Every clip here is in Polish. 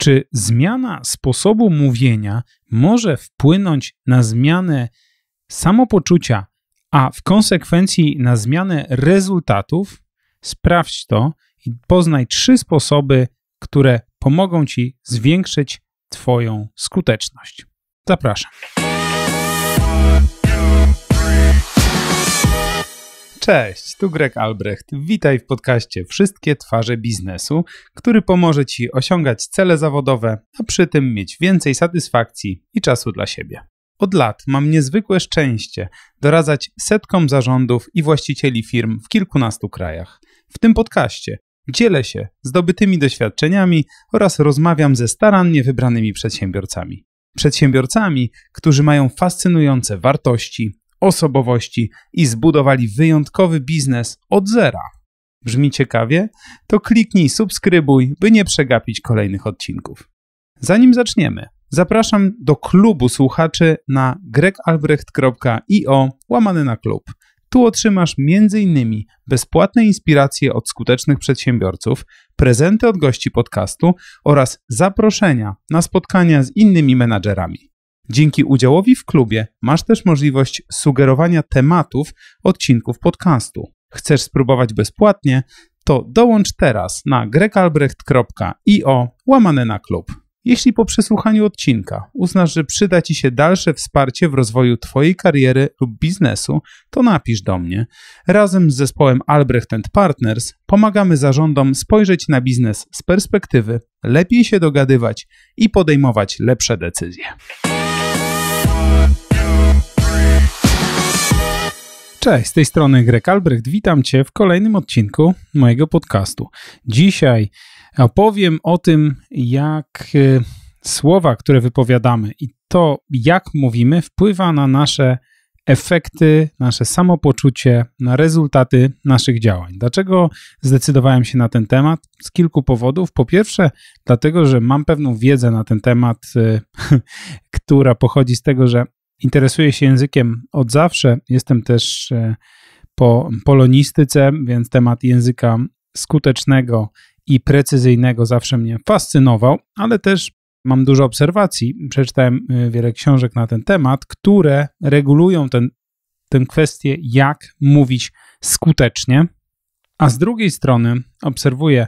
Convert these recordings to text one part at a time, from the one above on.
Czy zmiana sposobu mówienia może wpłynąć na zmianę samopoczucia, a w konsekwencji na zmianę rezultatów? Sprawdź to i poznaj trzy sposoby, które pomogą ci zwiększyć Twoją skuteczność. Zapraszam. Cześć, tu Greg Albrecht. Witaj w podcaście Wszystkie twarze biznesu, który pomoże Ci osiągać cele zawodowe, a przy tym mieć więcej satysfakcji i czasu dla siebie. Od lat mam niezwykłe szczęście doradzać setkom zarządów i właścicieli firm w kilkunastu krajach. W tym podcaście dzielę się zdobytymi doświadczeniami oraz rozmawiam ze starannie wybranymi przedsiębiorcami. Przedsiębiorcami, którzy mają fascynujące wartości, osobowości i zbudowali wyjątkowy biznes od zera. Brzmi ciekawie? To kliknij subskrybuj, by nie przegapić kolejnych odcinków. Zanim zaczniemy, zapraszam do klubu słuchaczy na gregalbrecht.io łamany na klub. Tu otrzymasz m.in. bezpłatne inspiracje od skutecznych przedsiębiorców, prezenty od gości podcastu oraz zaproszenia na spotkania z innymi menadżerami. Dzięki udziałowi w klubie masz też możliwość sugerowania tematów odcinków podcastu. Chcesz spróbować bezpłatnie? To dołącz teraz na gregalbrecht.io łamane na klub. Jeśli po przesłuchaniu odcinka uznasz, że przyda Ci się dalsze wsparcie w rozwoju Twojej kariery lub biznesu, to napisz do mnie. Razem z zespołem Albrecht Partners pomagamy zarządom spojrzeć na biznes z perspektywy, lepiej się dogadywać i podejmować lepsze decyzje. Cześć, z tej strony Greg Albrecht. Witam Cię w kolejnym odcinku mojego podcastu. Dzisiaj opowiem o tym, jak e, słowa, które wypowiadamy i to, jak mówimy, wpływa na nasze efekty, nasze samopoczucie, na rezultaty naszych działań. Dlaczego zdecydowałem się na ten temat? Z kilku powodów. Po pierwsze, dlatego, że mam pewną wiedzę na ten temat, e, która pochodzi z tego, że Interesuję się językiem od zawsze. Jestem też e, po polonistyce, więc temat języka skutecznego i precyzyjnego zawsze mnie fascynował, ale też mam dużo obserwacji. Przeczytałem e, wiele książek na ten temat, które regulują ten, tę kwestię, jak mówić skutecznie. A z drugiej strony obserwuję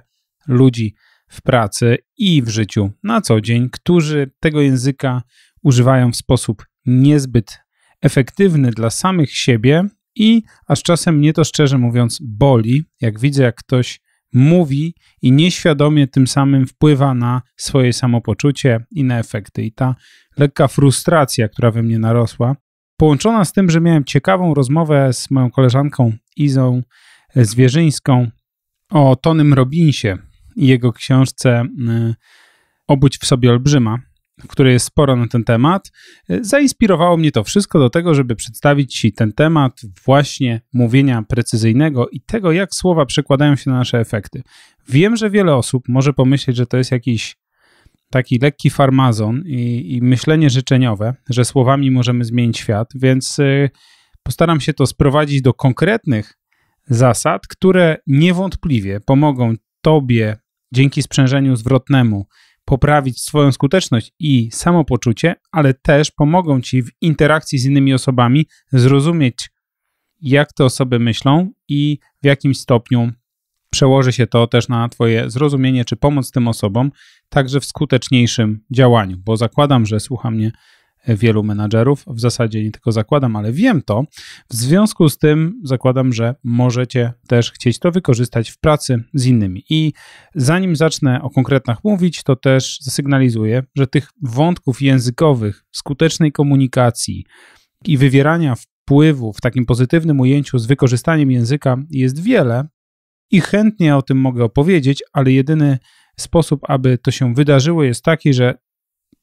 ludzi w pracy i w życiu na co dzień, którzy tego języka używają w sposób niezbyt efektywny dla samych siebie i aż czasem mnie to szczerze mówiąc boli, jak widzę, jak ktoś mówi i nieświadomie tym samym wpływa na swoje samopoczucie i na efekty. I ta lekka frustracja, która we mnie narosła, połączona z tym, że miałem ciekawą rozmowę z moją koleżanką Izą Zwierzyńską o Tonym Robinsie i jego książce y, Obudź w sobie olbrzyma, w której jest sporo na ten temat. E, zainspirowało mnie to wszystko do tego, żeby przedstawić Ci ten temat właśnie mówienia precyzyjnego i tego, jak słowa przekładają się na nasze efekty. Wiem, że wiele osób może pomyśleć, że to jest jakiś taki lekki farmazon i, i myślenie życzeniowe, że słowami możemy zmienić świat, więc e, postaram się to sprowadzić do konkretnych zasad, które niewątpliwie pomogą Tobie dzięki sprzężeniu zwrotnemu poprawić swoją skuteczność i samopoczucie, ale też pomogą ci w interakcji z innymi osobami zrozumieć, jak te osoby myślą i w jakim stopniu przełoży się to też na Twoje zrozumienie czy pomoc tym osobom, także w skuteczniejszym działaniu, bo zakładam, że słucha mnie wielu menadżerów. W zasadzie nie tylko zakładam, ale wiem to. W związku z tym zakładam, że możecie też chcieć to wykorzystać w pracy z innymi. I zanim zacznę o konkretnych mówić, to też zasygnalizuję, że tych wątków językowych, skutecznej komunikacji i wywierania wpływu w takim pozytywnym ujęciu z wykorzystaniem języka jest wiele. I chętnie o tym mogę opowiedzieć, ale jedyny sposób, aby to się wydarzyło, jest taki, że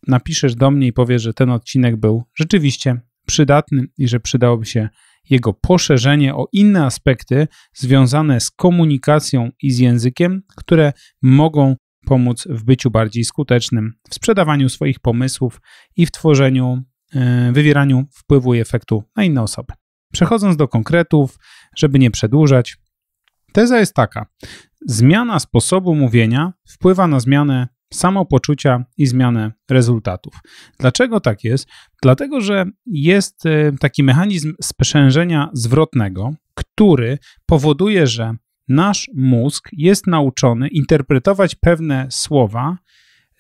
napiszesz do mnie i powiesz, że ten odcinek był rzeczywiście przydatny i że przydałoby się jego poszerzenie o inne aspekty związane z komunikacją i z językiem, które mogą pomóc w byciu bardziej skutecznym, w sprzedawaniu swoich pomysłów i w tworzeniu, e, wywieraniu wpływu i efektu na inne osoby. Przechodząc do konkretów, żeby nie przedłużać, teza jest taka: zmiana sposobu mówienia wpływa na zmianę samopoczucia i zmianę rezultatów. Dlaczego tak jest? Dlatego, że jest y, taki mechanizm sprzężenia zwrotnego, który powoduje, że nasz mózg jest nauczony interpretować pewne słowa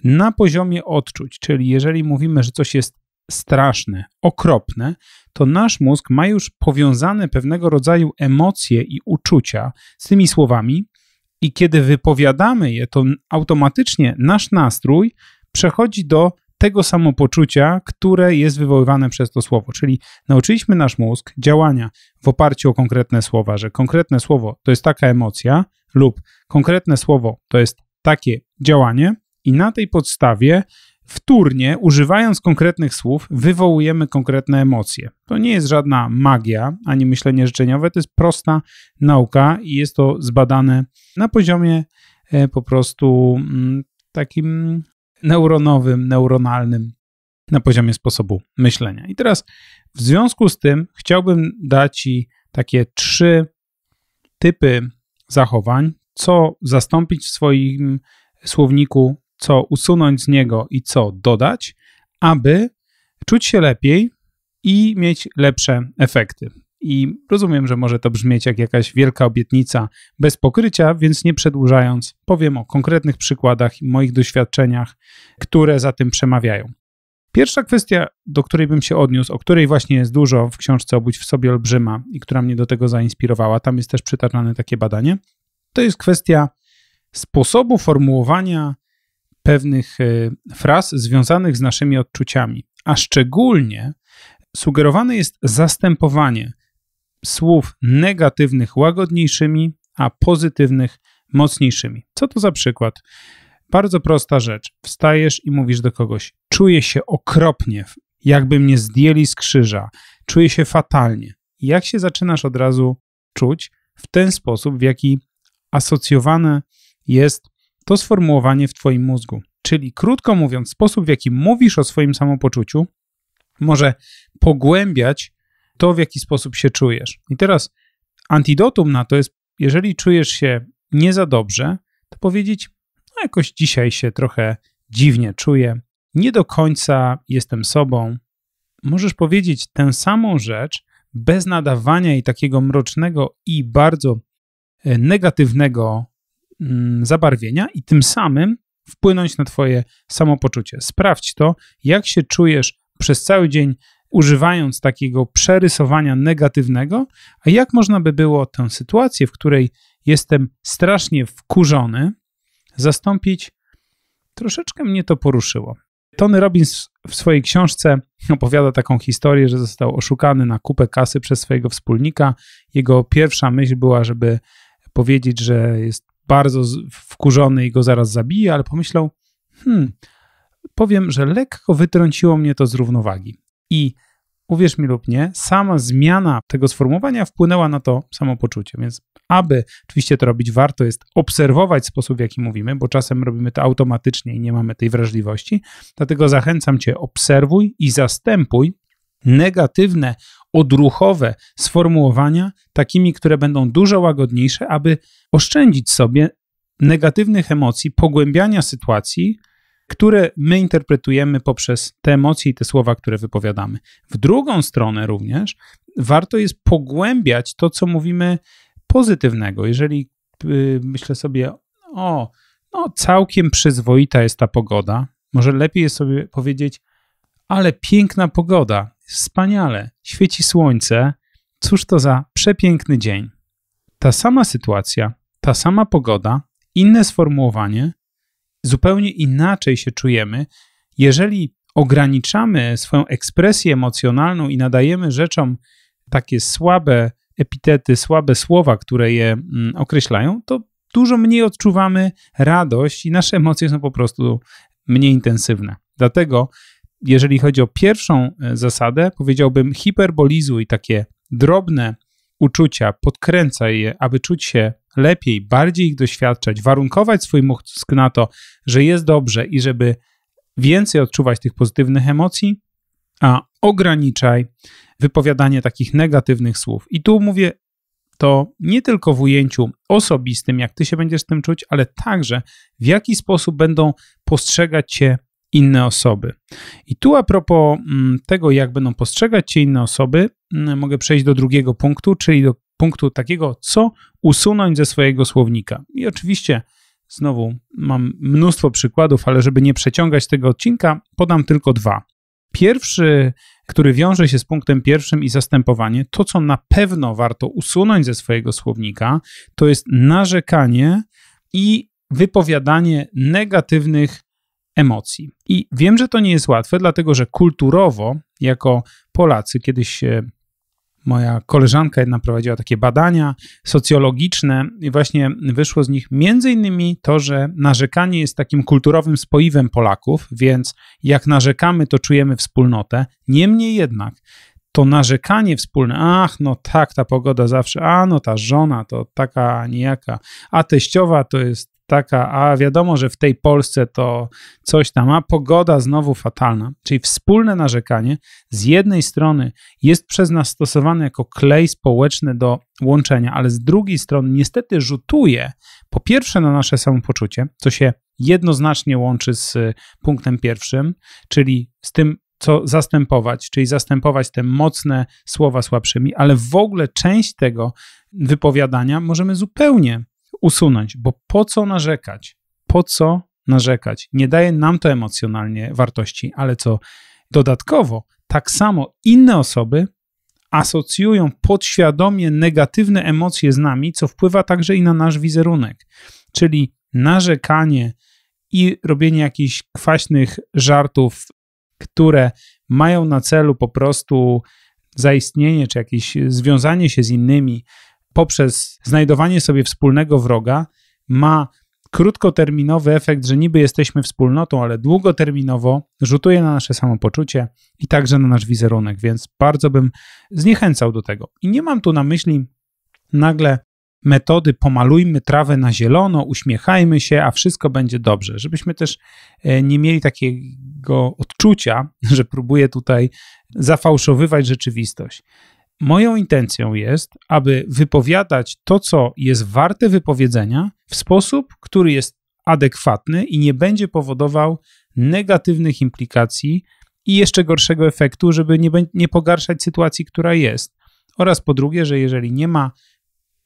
na poziomie odczuć, czyli jeżeli mówimy, że coś jest straszne, okropne, to nasz mózg ma już powiązane pewnego rodzaju emocje i uczucia z tymi słowami i kiedy wypowiadamy je, to automatycznie nasz nastrój przechodzi do tego samopoczucia, które jest wywoływane przez to słowo. Czyli nauczyliśmy nasz mózg działania w oparciu o konkretne słowa, że konkretne słowo to jest taka emocja lub konkretne słowo to jest takie działanie, i na tej podstawie wtórnie, używając konkretnych słów, wywołujemy konkretne emocje. To nie jest żadna magia ani myślenie życzeniowe, to jest prosta nauka i jest to zbadane na poziomie e, po prostu mm, takim neuronowym, neuronalnym, na poziomie sposobu myślenia. I teraz w związku z tym chciałbym dać Ci takie trzy typy zachowań, co zastąpić w swoim słowniku co usunąć z niego i co dodać, aby czuć się lepiej i mieć lepsze efekty. I rozumiem, że może to brzmieć jak jakaś wielka obietnica bez pokrycia, więc nie przedłużając, powiem o konkretnych przykładach i moich doświadczeniach, które za tym przemawiają. Pierwsza kwestia, do której bym się odniósł, o której właśnie jest dużo w książce Obudź w sobie olbrzyma i która mnie do tego zainspirowała, tam jest też przytaczane takie badanie, to jest kwestia sposobu formułowania pewnych e, fraz związanych z naszymi odczuciami, a szczególnie sugerowane jest zastępowanie słów negatywnych łagodniejszymi, a pozytywnych mocniejszymi. Co to za przykład? Bardzo prosta rzecz. Wstajesz i mówisz do kogoś: Czuję się okropnie, jakby mnie zdjęli z krzyża, czuję się fatalnie. Jak się zaczynasz od razu czuć w ten sposób, w jaki asocjowane jest to sformułowanie w Twoim mózgu. Czyli krótko mówiąc, sposób, w jaki mówisz o swoim samopoczuciu, może pogłębiać to, w jaki sposób się czujesz. I teraz antidotum na to jest, jeżeli czujesz się nie za dobrze, to powiedzieć: No, jakoś dzisiaj się trochę dziwnie czuję, nie do końca jestem sobą. Możesz powiedzieć tę samą rzecz bez nadawania i takiego mrocznego i bardzo e, negatywnego Mm, zabarwienia i tym samym wpłynąć na Twoje samopoczucie. Sprawdź to, jak się czujesz przez cały dzień, używając takiego przerysowania negatywnego, a jak można by było tę sytuację, w której jestem strasznie wkurzony, zastąpić. Troszeczkę mnie to poruszyło. Tony Robbins w swojej książce opowiada taką historię, że został oszukany na kupę kasy przez swojego wspólnika. Jego pierwsza myśl była, żeby powiedzieć, że jest bardzo wkurzony i go zaraz zabije, ale pomyślał, hmm, powiem, że lekko wytrąciło mnie to z równowagi. I uwierz mi lub nie, sama zmiana tego sformułowania wpłynęła na to samopoczucie. Więc, aby oczywiście to robić, warto jest obserwować sposób, w jaki mówimy, bo czasem robimy to automatycznie i nie mamy tej wrażliwości. Dlatego zachęcam Cię, obserwuj i zastępuj negatywne odruchowe sformułowania takimi, które będą dużo łagodniejsze, aby oszczędzić sobie negatywnych emocji, pogłębiania sytuacji, które my interpretujemy poprzez te emocje i te słowa, które wypowiadamy. W drugą stronę również warto jest pogłębiać to, co mówimy pozytywnego. Jeżeli yy, myślę sobie, o, no całkiem przyzwoita jest ta pogoda, może lepiej jest sobie powiedzieć, ale piękna pogoda, Wspaniale, świeci słońce. Cóż to za przepiękny dzień. Ta sama sytuacja, ta sama pogoda, inne sformułowanie, zupełnie inaczej się czujemy, jeżeli ograniczamy swoją ekspresję emocjonalną i nadajemy rzeczom takie słabe epitety, słabe słowa, które je mm, określają, to dużo mniej odczuwamy radość i nasze emocje są po prostu mniej intensywne. Dlatego jeżeli chodzi o pierwszą e, zasadę, powiedziałbym hiperbolizuj takie drobne uczucia, podkręcaj je, aby czuć się lepiej, bardziej ich doświadczać, warunkować swój mózg na to, że jest dobrze i żeby więcej odczuwać tych pozytywnych emocji, a ograniczaj wypowiadanie takich negatywnych słów. I tu mówię to nie tylko w ujęciu osobistym, jak ty się będziesz z tym czuć, ale także w jaki sposób będą postrzegać cię inne osoby. I tu a propos mm, tego, jak będą postrzegać cię inne osoby, mm, mogę przejść do drugiego punktu, czyli do punktu takiego, co usunąć ze swojego słownika. I oczywiście znowu mam mnóstwo przykładów, ale żeby nie przeciągać tego odcinka, podam tylko dwa. Pierwszy, który wiąże się z punktem pierwszym i zastępowanie, to co na pewno warto usunąć ze swojego słownika, to jest narzekanie i wypowiadanie negatywnych emocji. I wiem, że to nie jest łatwe, dlatego że kulturowo, jako Polacy, kiedyś e, moja koleżanka jedna prowadziła takie badania socjologiczne i właśnie wyszło z nich między innymi to, że narzekanie jest takim kulturowym spoiwem Polaków, więc jak narzekamy, to czujemy wspólnotę. Niemniej jednak to narzekanie wspólne, ach, no tak, ta pogoda zawsze, a no ta żona to taka, a niejaka, a teściowa to jest taka, a wiadomo, że w tej Polsce to coś tam, a pogoda znowu fatalna. Czyli wspólne narzekanie z jednej strony jest przez nas stosowane jako klej społeczny do łączenia, ale z drugiej strony niestety rzutuje po pierwsze na nasze samopoczucie, co się jednoznacznie łączy z y, punktem pierwszym, czyli z tym, co zastępować, czyli zastępować te mocne słowa słabszymi, ale w ogóle część tego wypowiadania możemy zupełnie usunąć, bo po co narzekać? Po co narzekać? Nie daje nam to emocjonalnie wartości, ale co dodatkowo, tak samo inne osoby asocjują podświadomie negatywne emocje z nami, co wpływa także i na nasz wizerunek. Czyli narzekanie i robienie jakichś kwaśnych żartów, które mają na celu po prostu zaistnienie czy jakieś związanie się z innymi, poprzez znajdowanie sobie wspólnego wroga ma krótkoterminowy efekt, że niby jesteśmy wspólnotą, ale długoterminowo rzutuje na nasze samopoczucie i także na nasz wizerunek, więc bardzo bym zniechęcał do tego. I nie mam tu na myśli nagle metody pomalujmy trawę na zielono, uśmiechajmy się, a wszystko będzie dobrze. Żebyśmy też e, nie mieli takiego odczucia, że próbuję tutaj zafałszowywać rzeczywistość. Moją intencją jest, aby wypowiadać to, co jest warte wypowiedzenia, w sposób, który jest adekwatny i nie będzie powodował negatywnych implikacji i jeszcze gorszego efektu, żeby nie, nie pogarszać sytuacji, która jest. Oraz po drugie, że jeżeli nie ma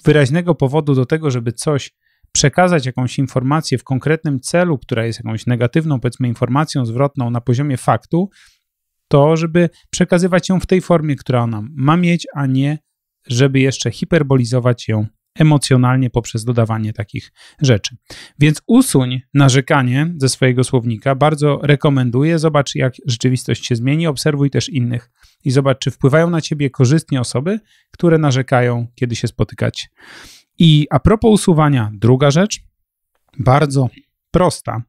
wyraźnego powodu do tego, żeby coś przekazać jakąś informację w konkretnym celu, która jest jakąś negatywną, powiedzmy, informacją zwrotną na poziomie faktu, to, żeby przekazywać ją w tej formie, która ona ma mieć, a nie żeby jeszcze hiperbolizować ją emocjonalnie poprzez dodawanie takich rzeczy. Więc usuń narzekanie ze swojego słownika. Bardzo rekomenduję. Zobacz, jak rzeczywistość się zmieni. Obserwuj też innych i zobacz, czy wpływają na ciebie korzystnie osoby, które narzekają, kiedy się spotykać. I a propos usuwania, druga rzecz, bardzo prosta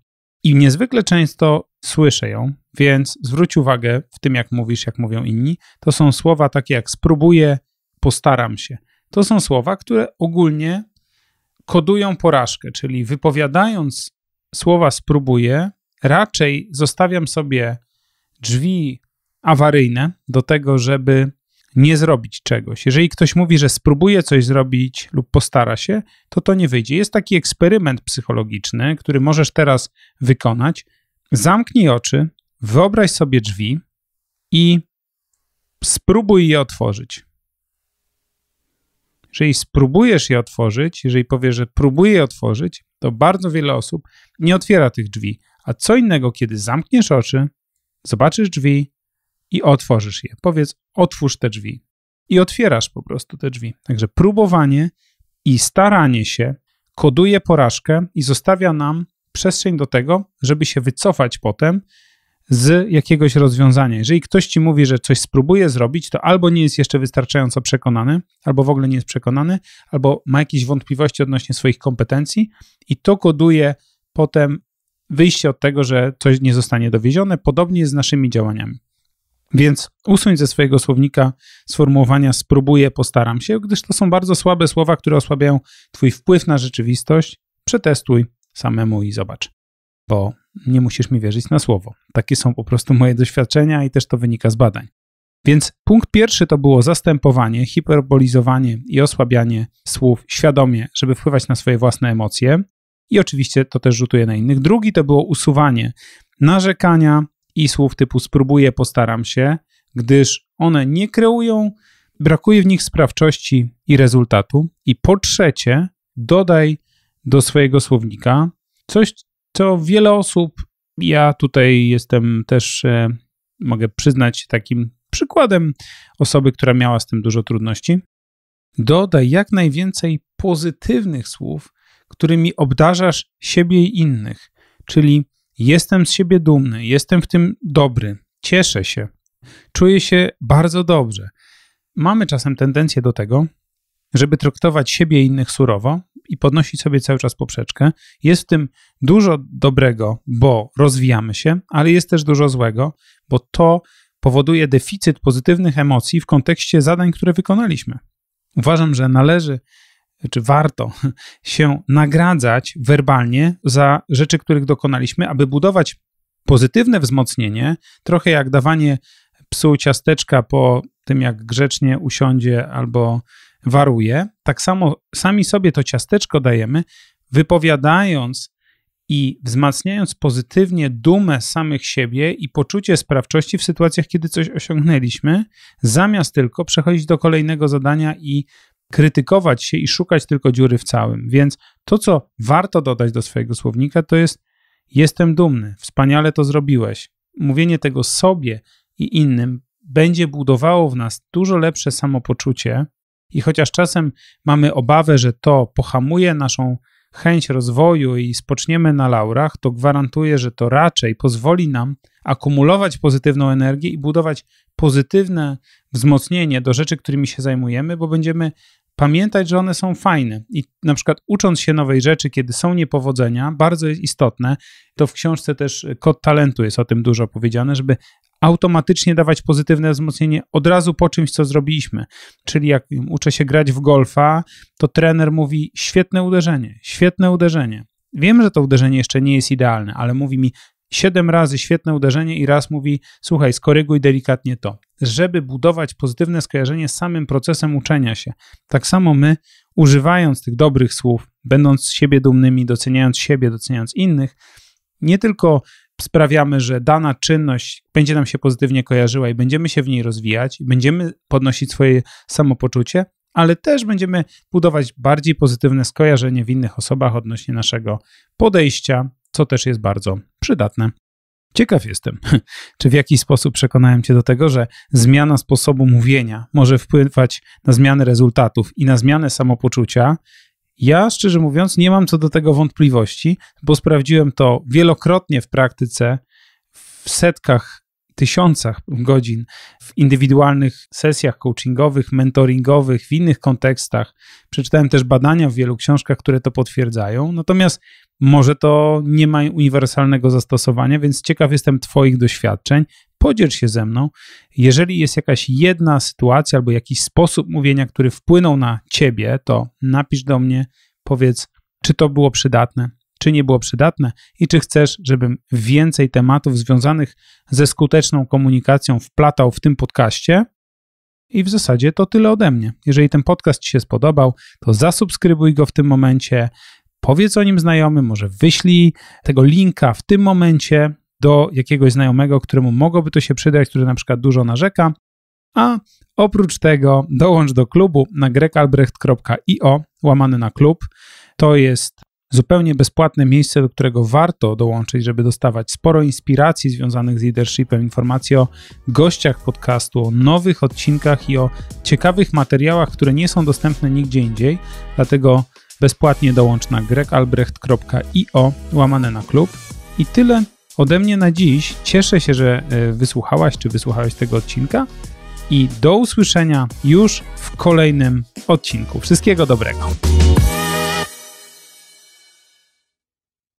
i niezwykle często słyszę ją, więc zwróć uwagę w tym, jak mówisz, jak mówią inni. To są słowa takie jak spróbuję, postaram się. To są słowa, które ogólnie kodują porażkę, czyli wypowiadając słowa spróbuję, raczej zostawiam sobie drzwi awaryjne do tego, żeby nie zrobić czegoś. Jeżeli ktoś mówi, że spróbuje coś zrobić lub postara się, to to nie wyjdzie. Jest taki eksperyment psychologiczny, który możesz teraz wykonać. Zamknij oczy, wyobraź sobie drzwi i spróbuj je otworzyć. Jeżeli spróbujesz je otworzyć, jeżeli powiesz, że próbuję je otworzyć, to bardzo wiele osób nie otwiera tych drzwi. A co innego, kiedy zamkniesz oczy, zobaczysz drzwi i otworzysz je. Powiedz, otwórz te drzwi. I otwierasz po prostu te drzwi. Także próbowanie i staranie się koduje porażkę i zostawia nam przestrzeń do tego, żeby się wycofać potem z jakiegoś rozwiązania. Jeżeli ktoś ci mówi, że coś spróbuje zrobić, to albo nie jest jeszcze wystarczająco przekonany, albo w ogóle nie jest przekonany, albo ma jakieś wątpliwości odnośnie swoich kompetencji i to koduje potem wyjście od tego, że coś nie zostanie dowiezione. Podobnie jest z naszymi działaniami. Więc usuń ze swojego słownika sformułowania spróbuję, postaram się, gdyż to są bardzo słabe słowa, które osłabiają Twój wpływ na rzeczywistość. Przetestuj, samemu i zobacz. Bo nie musisz mi wierzyć na słowo. Takie są po prostu moje doświadczenia i też to wynika z badań. Więc punkt pierwszy to było zastępowanie, hiperbolizowanie i osłabianie słów świadomie, żeby wpływać na swoje własne emocje. I oczywiście to też rzutuje na innych. Drugi to było usuwanie narzekania i słów typu spróbuję, postaram się, gdyż one nie kreują, brakuje w nich sprawczości i rezultatu. I po trzecie, dodaj do swojego słownika. Coś, co wiele osób, ja tutaj jestem też, e, mogę przyznać takim przykładem osoby, która miała z tym dużo trudności. Dodaj jak najwięcej pozytywnych słów, którymi obdarzasz siebie i innych, czyli jestem z siebie dumny, jestem w tym dobry, cieszę się, czuję się bardzo dobrze. Mamy czasem tendencję do tego, żeby traktować siebie i innych surowo, i podnosi sobie cały czas poprzeczkę. Jest w tym dużo dobrego, bo rozwijamy się, ale jest też dużo złego, bo to powoduje deficyt pozytywnych emocji w kontekście zadań, które wykonaliśmy. Uważam, że należy czy warto się nagradzać werbalnie za rzeczy, których dokonaliśmy, aby budować pozytywne wzmocnienie, trochę jak dawanie psu ciasteczka po tym, jak grzecznie usiądzie albo waruje, tak samo sami sobie to ciasteczko dajemy, wypowiadając i wzmacniając pozytywnie dumę samych siebie i poczucie sprawczości w sytuacjach, kiedy coś osiągnęliśmy, zamiast tylko przechodzić do kolejnego zadania i krytykować się i szukać tylko dziury w całym. Więc to, co warto dodać do swojego słownika, to jest: Jestem dumny, wspaniale to zrobiłeś. Mówienie tego sobie i innym będzie budowało w nas dużo lepsze samopoczucie i chociaż czasem mamy obawę, że to pohamuje naszą chęć rozwoju i spoczniemy na laurach, to gwarantuję, że to raczej pozwoli nam akumulować pozytywną energię i budować pozytywne wzmocnienie do rzeczy, którymi się zajmujemy, bo będziemy pamiętać, że one są fajne. I na przykład ucząc się nowej rzeczy, kiedy są niepowodzenia, bardzo jest istotne, to w książce też Kod Talentu jest o tym dużo powiedziane, żeby automatycznie dawać pozytywne wzmocnienie od razu po czymś, co zrobiliśmy. Czyli jak uczę się grać w golfa, to trener mówi: świetne uderzenie, świetne uderzenie. Wiem, że to uderzenie jeszcze nie jest idealne, ale mówi mi siedem razy świetne uderzenie i raz mówi: słuchaj, skoryguj delikatnie to. Żeby budować pozytywne skojarzenie z samym procesem uczenia się. Tak samo my, używając tych dobrych słów, będąc z siebie dumnymi, doceniając siebie, doceniając innych, nie tylko sprawiamy, że dana czynność będzie nam się pozytywnie kojarzyła i będziemy się w niej rozwijać, i będziemy podnosić swoje samopoczucie, ale też będziemy budować bardziej pozytywne skojarzenie w innych osobach odnośnie naszego podejścia, co też jest bardzo przydatne. Ciekaw jestem, czy w jaki sposób przekonałem Cię do tego, że zmiana sposobu mówienia może wpływać na zmianę rezultatów i na zmianę samopoczucia, ja szczerze mówiąc nie mam co do tego wątpliwości, bo sprawdziłem to wielokrotnie w praktyce, w setkach, tysiącach godzin, w indywidualnych sesjach coachingowych, mentoringowych, w innych kontekstach. Przeczytałem też badania w wielu książkach, które to potwierdzają. Natomiast może to nie ma uniwersalnego zastosowania, więc ciekaw jestem Twoich doświadczeń podziel się ze mną, jeżeli jest jakaś jedna sytuacja albo jakiś sposób mówienia, który wpłynął na ciebie, to napisz do mnie, powiedz, czy to było przydatne, czy nie było przydatne i czy chcesz, żebym więcej tematów związanych ze skuteczną komunikacją wplatał w tym podcaście. I w zasadzie to tyle ode mnie. Jeżeli ten podcast Ci się spodobał, to zasubskrybuj go w tym momencie, powiedz o nim znajomym, może wyślij tego linka w tym momencie do jakiegoś znajomego, któremu mogłoby to się przydać, który na przykład dużo narzeka. A oprócz tego dołącz do klubu na grekalbrecht.io łamany na klub. To jest zupełnie bezpłatne miejsce, do którego warto dołączyć, żeby dostawać sporo inspiracji związanych z leadershipem, informacji o gościach podcastu, o nowych odcinkach i o ciekawych materiałach, które nie są dostępne nigdzie indziej. Dlatego bezpłatnie dołącz na grekalbrecht.io łamane na klub. I tyle Ode mnie na dziś cieszę się, że e, wysłuchałaś czy wysłuchałeś tego odcinka i do usłyszenia już w kolejnym odcinku. Wszystkiego dobrego.